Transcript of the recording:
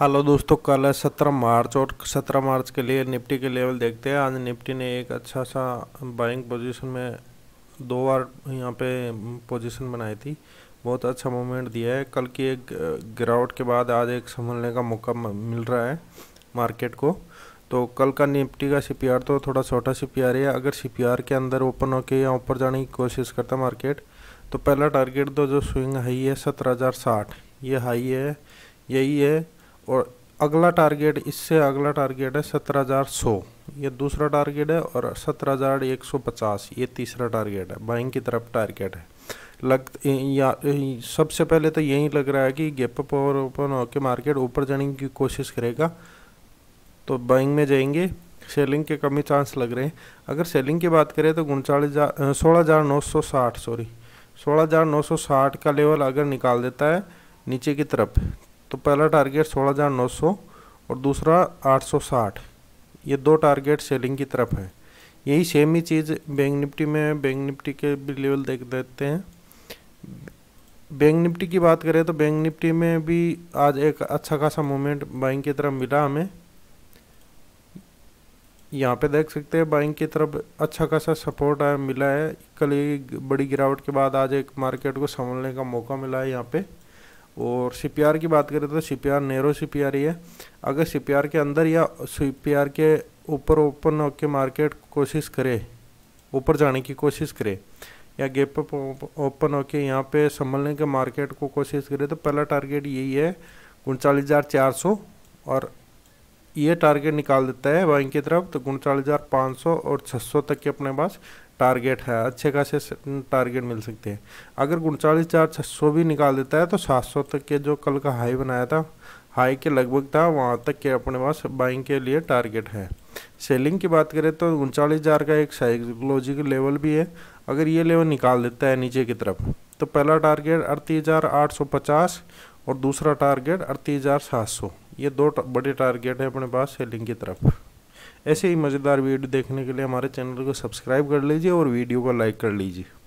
hello दोस्तों कल है सत्रह मार्च और सत्रह मार्च के लिए निफ्टी के लेवल देखते हैं आज निफ्टी ने एक अच्छा सा बाइंग पोजीशन में दो बार यहाँ पे पोजीशन बनाई थी बहुत अच्छा मूवमेंट दिया है कल की एक गिरावट के बाद आज एक संभलने का मौका मिल रहा है मार्केट को तो कल का निफ्टी का सी तो थोड़ा छोटा सी है अगर सी के अंदर ओपन होके या ऊपर जाने की कोशिश करता मार्केट तो पहला टारगेट तो जो स्विंग हाई है सत्रह हज़ार साठ ये हाई है यही है और अगला टारगेट इससे अगला टारगेट है सत्रह हज़ार सौ ये दूसरा टारगेट है और सत्रह हज़ार एक सौ पचास ये तीसरा टारगेट है बाइंग की तरफ टारगेट है लग या सबसे पहले तो यही लग रहा है कि गैप अप और ओपन होकर मार्केट ऊपर जाने की कोशिश करेगा तो बाइंग में जाएंगे सेलिंग के कमी चांस लग रहे हैं अगर सेलिंग की बात करें तो उनचालीस हज़ार सोलह हज़ार नौ सौ साठ सॉरी सोलह हज़ार नौ सौ साठ का लेवल अगर निकाल देता है नीचे की तरफ तो पहला टारगेट सोलह हज़ार नौ सौ और दूसरा आठ सौ साठ ये दो टारगेट सेलिंग की तरफ है यही सेम ही चीज़ बैंक निफ्टी में बैंक निफ्टी के भी लेवल देख देते हैं बैंक निफ्टी की बात करें तो बैंक निफ्टी में भी आज एक अच्छा खासा मूवमेंट बाइंग की तरफ मिला हमें यहाँ पे देख सकते हैं बाइंग की तरफ अच्छा खासा सपोर्ट आया मिला है कल ये बड़ी गिरावट के बाद आज एक मार्केट को संभलने का मौका मिला है यहाँ पर और शिपयार्ड की बात करें तो सी पी आर ही है अगर शिपयार्ड के अंदर या शिपयार्ड के ऊपर ओपन होकर मार्केट कोशिश करे ऊपर जाने की कोशिश करे या गेप ओपन होके यहाँ पे संभलने के मार्केट को कोशिश करे तो पहला टारगेट यही है उनचालीस हज़ार चार सौ और ये टारगेट निकाल देता है बैंक की तरफ तो उनचालीस हज़ार पाँच सौ और छः सौ तक के अपने पास टारगेट है अच्छे खासे टारगेट मिल सकते हैं अगर उनचालीस हजार छः सौ भी निकाल देता है तो सात सौ तक के जो कल का हाई बनाया था हाई के लगभग था वहाँ तक के अपने पास बाइंग के लिए टारगेट है सेलिंग की बात करें तो उनचालीस हज़ार का एक साइकोलॉजिकल लेवल भी है अगर ये लेवल निकाल देता है नीचे की तरफ तो पहला टारगेट अड़तीस हज़ार आठ सौ पचास और दूसरा टारगेट अड़तीस हज़ार सात सौ ये दो बड़े टारगेट हैं अपने पास सेलिंग की तरफ ऐसे ही मज़ेदार वीडियो देखने के लिए हमारे चैनल को सब्सक्राइब कर लीजिए और वीडियो को लाइक कर लीजिए